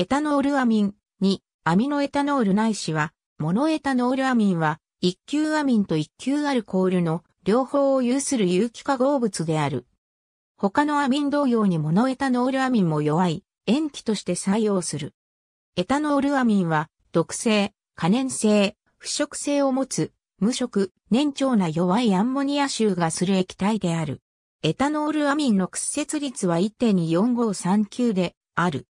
エタノールアミン、2、アミノエタノールないしは、モノエタノールアミンは、一級アミンと一級アルコールの両方を有する有機化合物である。他のアミン同様にモノエタノールアミンも弱い、塩基として採用する。エタノールアミンは、毒性、可燃性、腐食性を持つ、無色、粘長な弱いアンモニア臭がする液体である。エタノールアミンの屈折率は1.4539である。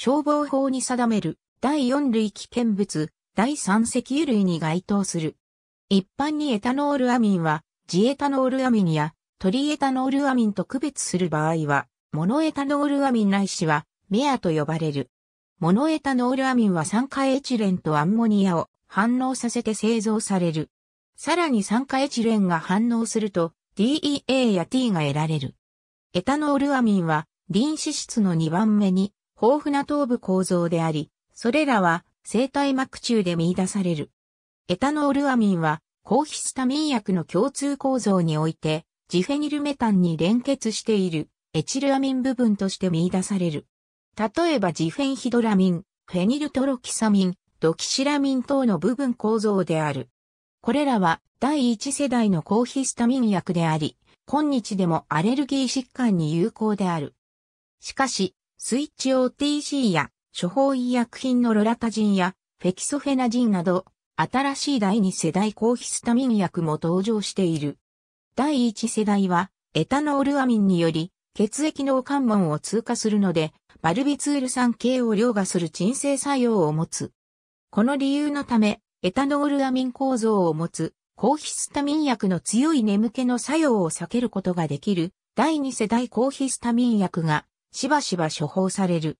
消防法に定める第4類危険物、第3石油類に該当する。一般にエタノールアミンは、ジエタノールアミンやトリエタノールアミンと区別する場合は、モノエタノールアミンないしは、メアと呼ばれる。モノエタノールアミンは酸化エチレンとアンモニアを反応させて製造される。さらに酸化エチレンが反応すると DEA や T が得られる。エタノールアミンは、臨脂質の2番目に豊富な頭部構造であり、それらは生体膜中で見出される。エタノールアミンは、抗ヒスタミン薬の共通構造において、ジフェニルメタンに連結しているエチルアミン部分として見出される。例えばジフェンヒドラミン、フェニルトロキサミン、ドキシラミン等の部分構造である。これらは第一世代の抗ヒスタミン薬であり、今日でもアレルギー疾患に有効である。しかし、スイッチ OTC や処方医薬品のロラタジンやフェキソフェナジンなど、新しい第2世代抗ヒスタミン薬も登場している。第1世代は、エタノールアミンにより、血液脳関門を通過するので、バルビツール酸系を凌駕する鎮静作用を持つ。この理由のため、エタノールアミン構造を持つ、抗ヒスタミン薬の強い眠気の作用を避けることができる、第2世代抗ヒスタミン薬が、しばしば処方される。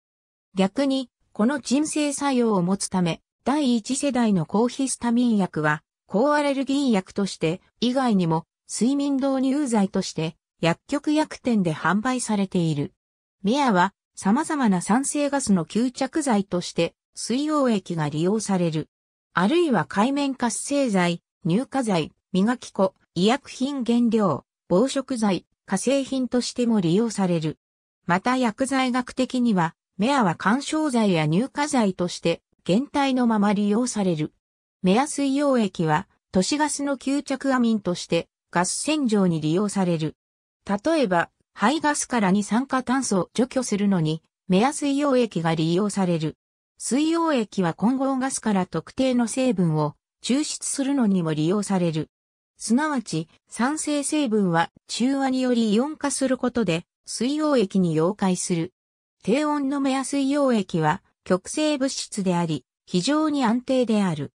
逆に、この鎮静作用を持つため、第一世代の抗ヒスタミン薬は、抗アレルギー薬として、以外にも、睡眠導入剤として、薬局薬店で販売されている。メアは、様々な酸性ガスの吸着剤として、水溶液が利用される。あるいは海面活性剤、乳化剤、磨き粉、医薬品原料、防食剤、化成品としても利用される。また薬剤学的には、メアは干渉剤や乳化剤として、原体のまま利用される。メア水溶液は、都市ガスの吸着アミンとして、ガス洗浄に利用される。例えば、排ガスから二酸化炭素を除去するのに、メア水溶液が利用される。水溶液は混合ガスから特定の成分を抽出するのにも利用される。すなわち、酸性成分は中和によりイオン化することで、水溶液に溶解する。低温の目安水溶液は極性物質であり、非常に安定である。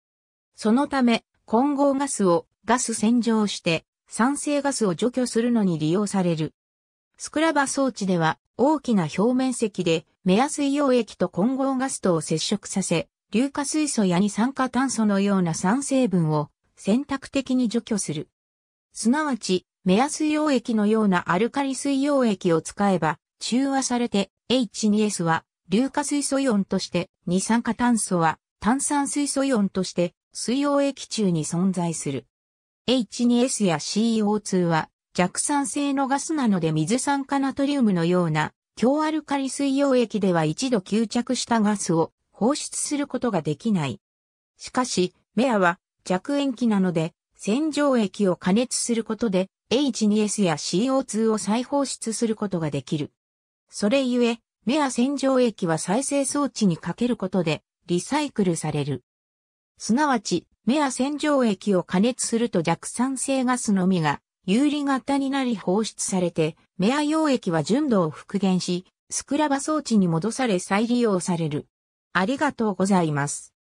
そのため、混合ガスをガス洗浄して酸性ガスを除去するのに利用される。スクラバ装置では大きな表面積で目安水溶液と混合ガスとを接触させ、硫化水素や二酸化炭素のような酸成分を選択的に除去する。すなわち、メア水溶液のようなアルカリ水溶液を使えば、中和されて H2S は硫化水素イオンとして、二酸化炭素は炭酸水素イオンとして水溶液中に存在する。H2S や CO2 は弱酸性のガスなので水酸化ナトリウムのような強アルカリ水溶液では一度吸着したガスを放出することができない。しかし、メアは弱塩基なので洗浄液を加熱することで H2S や CO2 を再放出することができる。それゆえ、目や洗浄液は再生装置にかけることでリサイクルされる。すなわち、目や洗浄液を加熱すると弱酸性ガスのみが有利型になり放出されて、目や溶液は純度を復元し、スクラバ装置に戻され再利用される。ありがとうございます。